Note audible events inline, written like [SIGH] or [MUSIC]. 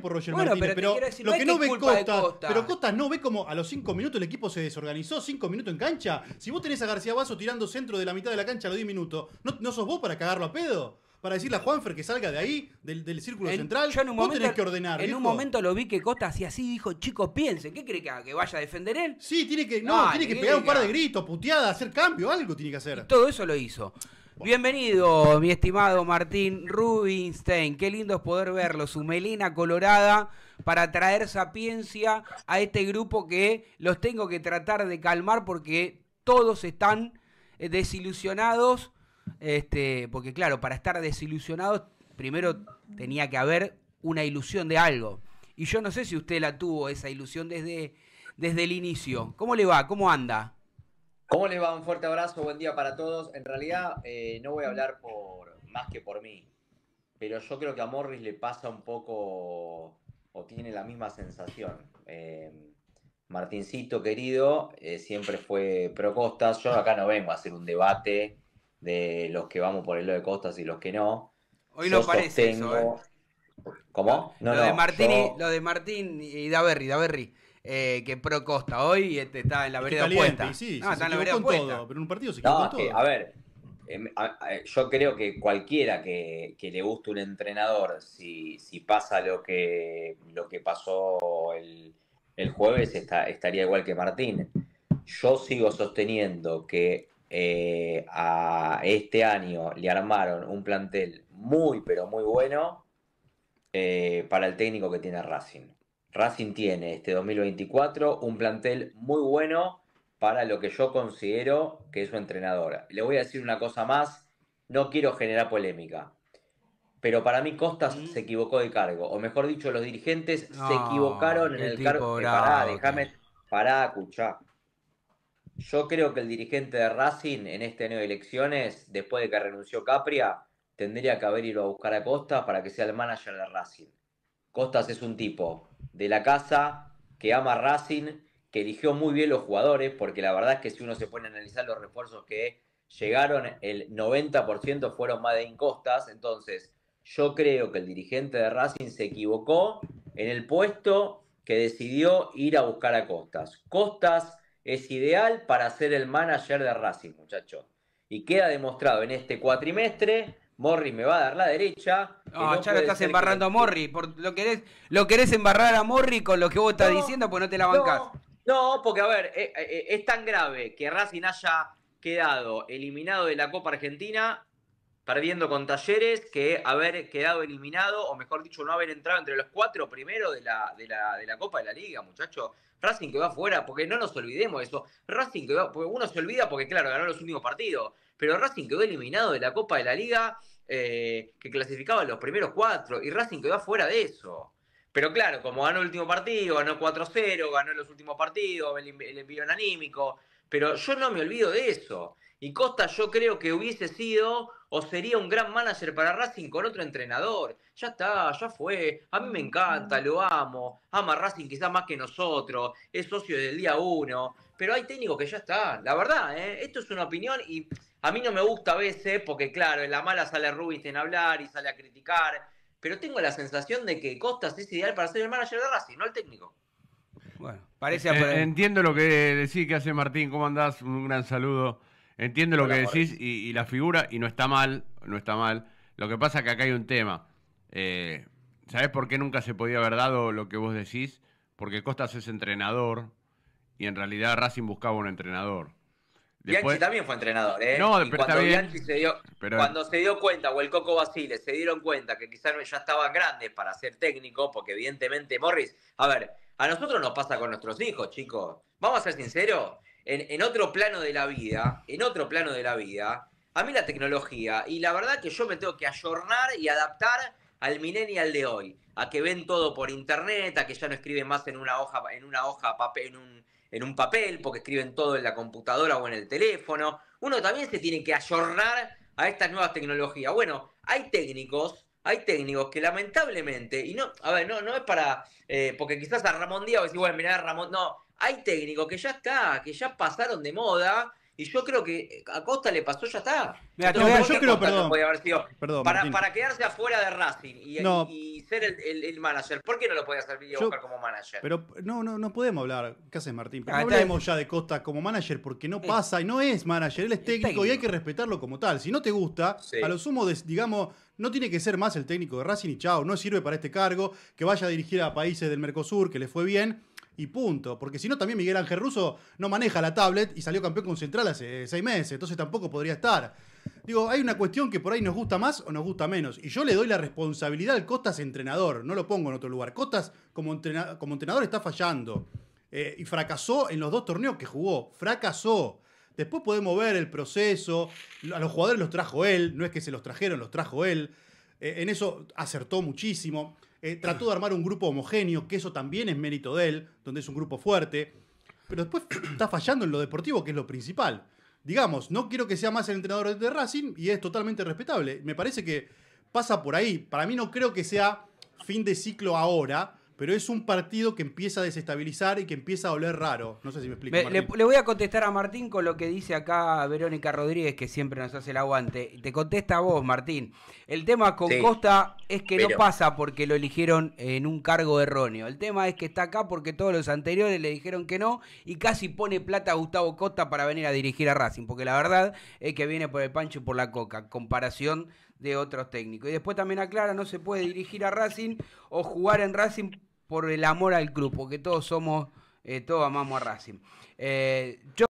por Roger pero, lo que no ve Costa, pero Costa no ve como a los 5 minutos el equipo se desorganizó, 5 minutos en cancha. Si vos tenés a García Vaso tirando centro de la mitad de la cancha a los 10 minutos, ¿no, sos vos para cagarlo a pedo? para decirle a Juanfer que salga de ahí, del, círculo central. en un momento, tenés que ordenar. En un momento lo vi que Costa hacía así, dijo, chicos, piensen, ¿qué cree que haga? ¿Que vaya a defender él? Sí, tiene que, no, tiene que pegar un par de gritos, puteada, hacer cambio, algo tiene que hacer. todo eso lo hizo. Bienvenido, mi estimado Martín Rubinstein. Qué lindo es poder verlo, su melena colorada para traer sapiencia a este grupo que los tengo que tratar de calmar porque todos están eh, desilusionados. Este, porque claro, para estar desilusionados primero tenía que haber una ilusión de algo. Y yo no sé si usted la tuvo esa ilusión desde, desde el inicio. ¿Cómo le va? ¿Cómo anda? ¿Cómo les va? Un fuerte abrazo, buen día para todos. En realidad, eh, no voy a hablar por más que por mí, pero yo creo que a Morris le pasa un poco o tiene la misma sensación. Em, Martincito, querido, eh, siempre fue pro Costas. Yo acá no vengo a hacer un debate de los que vamos por el lado de Costas y los que no. Hoy no parece eso, eso, ¿eh? ¿Cómo? lo, de Martín lo de Martín y Daverri, Daverri. Eh, que Pro Costa hoy este está en la vereda opuesta. no, está en la vereda pero en un partido se todo. A ver, em, yo creo que cualquiera que, le guste un entrenador, si, pasa lo que, lo que pasó el, el jueves, está, estaría igual que Martín. Yo sigo sosteniendo que eh, a este año le armaron un plantel muy, pero muy bueno eh, para el técnico que tiene Racing. Racing tiene este 2024 un plantel muy bueno para lo que yo considero que es su entrenadora. Le voy a decir una cosa más, no quiero generar polémica, pero para mí Costas mm. se equivocó de cargo, o mejor dicho, los dirigentes se equivocaron en el cargo. Eh, pará, déjame, pará, escuchá. Yo creo que el dirigente de Racing en este año de elecciones, después de que renunció Capria, tendría que haber ido a buscar a Costas para que sea el manager de Racing. Costas es un tipo de la casa, que ama Racing, que eligió muy bien los jugadores, porque la verdad es que si uno se pone a analizar los refuerzos que llegaron, el 90% fueron más de Costas, entonces yo creo que el dirigente de Racing se equivocó en el puesto que decidió ir a buscar a Costas. Costas es ideal para ser el manager de Racing, muchachos. Y queda demostrado en este cuatrimestre, Morris me va a dar la derecha, Ah, no, ya lo estás embarrando a Morri. Por, lo, querés, lo embarrar a Morri con lo que vos estás diciendo, pues no te la bancás. No, porque a ver, eh, eh, eh, es tan grave que Racing haya quedado eliminado de la Copa Argentina, perdiendo con Talleres, que haber quedado eliminado, o mejor dicho, no haber entrado entre los cuatro primeros de la, de la, Copa de la Liga, muchachos. Racing que va fuera, porque no nos olvidemos eso. Racing que uno se olvida porque, claro, ganó los últimos partidos, pero Racing quedó eliminado de la Copa de la Liga eh, que clasificaba los primeros cuatro y Racing quedó fuera de eso. Pero claro, como ganó el último partido, ganó 4-0, ganó los últimos partidos, el, envío anímico. Pero yo no me olvido de eso. Y Costa yo creo que hubiese sido o sería un gran manager para Racing con otro entrenador. Ya está, ya fue. A mí me encanta, lo amo. Ama Racing quizás más que nosotros. Es socio del día uno. Pero hay técnicos que ya está. La verdad, ¿eh? esto es una opinión y a mí no me gusta a veces porque claro, en la mala sale Rubinstein a hablar y sale a criticar pero tengo la sensación de que Costas es ideal para ser el manager de Racing, no el técnico. Bueno, parece eh, Entiendo lo que decís que hace Martín, ¿cómo andás? Un gran saludo. Entiendo lo que decís y, la figura, y no está mal, no está mal. Lo que pasa es que acá hay un tema. Eh, ¿Sabés por qué nunca se podía haber dado lo que vos decís? Porque Costas es entrenador y en realidad Racing buscaba un entrenador. Bianchi también fue entrenador, ¿eh? No, pero cuando se dio, cuando se dio cuenta, o el Coco Basile se dieron cuenta que quizás ya estaban grandes para ser técnico, porque evidentemente Morris, a ver, a nosotros nos pasa con nuestros hijos, chicos. Vamos a ser sinceros, en, otro plano de la vida, en otro plano de la vida, a mí la tecnología, y la verdad que yo me tengo que ayornar y adaptar al millennial de hoy, a que ven todo por internet, a que ya no escriben más en una hoja, en una hoja papel, en un en un papel, porque escriben todo en la computadora o en el teléfono. Uno también se tiene que ayornar a estas nuevas tecnologías. Bueno, hay técnicos, hay técnicos que lamentablemente, y no, a ver, no, no es para, eh, porque quizás a Ramón Díaz decir, bueno, mirá, Ramón, no, hay técnicos que ya está, que ya pasaron de moda, y yo creo que eh, a Costa le pasó, ya está. no, yo creo, perdón, para, quedarse afuera de Racing y, ser el, manager, ¿por qué no lo podía hacer yo, buscar como manager? Pero no, no, no podemos hablar. ¿Qué haces, Martín? Ah, no hablemos ya de Costa como manager porque no pasa y no es manager, él es técnico, y hay que respetarlo como tal. Si no te gusta, a lo sumo, digamos, no tiene que ser más el técnico de Racing y chao, no sirve para este cargo, que vaya a dirigir a países del Mercosur, que le fue bien y punto. Porque si no, también Miguel Ángel Russo no maneja la tablet y salió campeón con Central hace seis meses, entonces tampoco podría estar. Digo, hay una cuestión que por ahí nos gusta más o nos gusta menos. Y yo le doy la responsabilidad al Costas entrenador, no lo pongo en otro lugar. Costas como, como entrenador está fallando. Eh, y fracasó en los dos torneos que jugó. Fracasó. Después podemos ver el proceso. A los jugadores los trajo él, no es que se los trajeron, los trajo él. Eh, en eso acertó muchísimo. Eh, trató de armar un grupo homogéneo, que eso también es mérito de él, donde es un grupo fuerte. Pero después [CLEARS THROAT] está fallando en lo deportivo, que es lo principal. Digamos, no quiero que sea más el entrenador de Racing y es totalmente respetable. Me parece que pasa por ahí. Para mí no creo que sea fin de ciclo ahora, pero es un partido que empieza a desestabilizar y que empieza a oler raro. No sé si me explico. le, voy a contestar a Martín con lo que dice acá Verónica Rodríguez, que siempre nos hace el aguante. Te contesta a vos, Martín. El tema con Costa es que no pasa porque lo eligieron en un cargo erróneo. El tema es que está acá porque todos los anteriores le dijeron que no y casi pone plata a Gustavo Costa para venir a dirigir a Racing, porque la verdad es que viene por el pancho y por la coca, comparación de otros técnicos. Y después también aclara, no se puede dirigir a Racing o jugar en Racing por el amor al grupo, que todos somos, eh, todos amamos a Racing. Eh,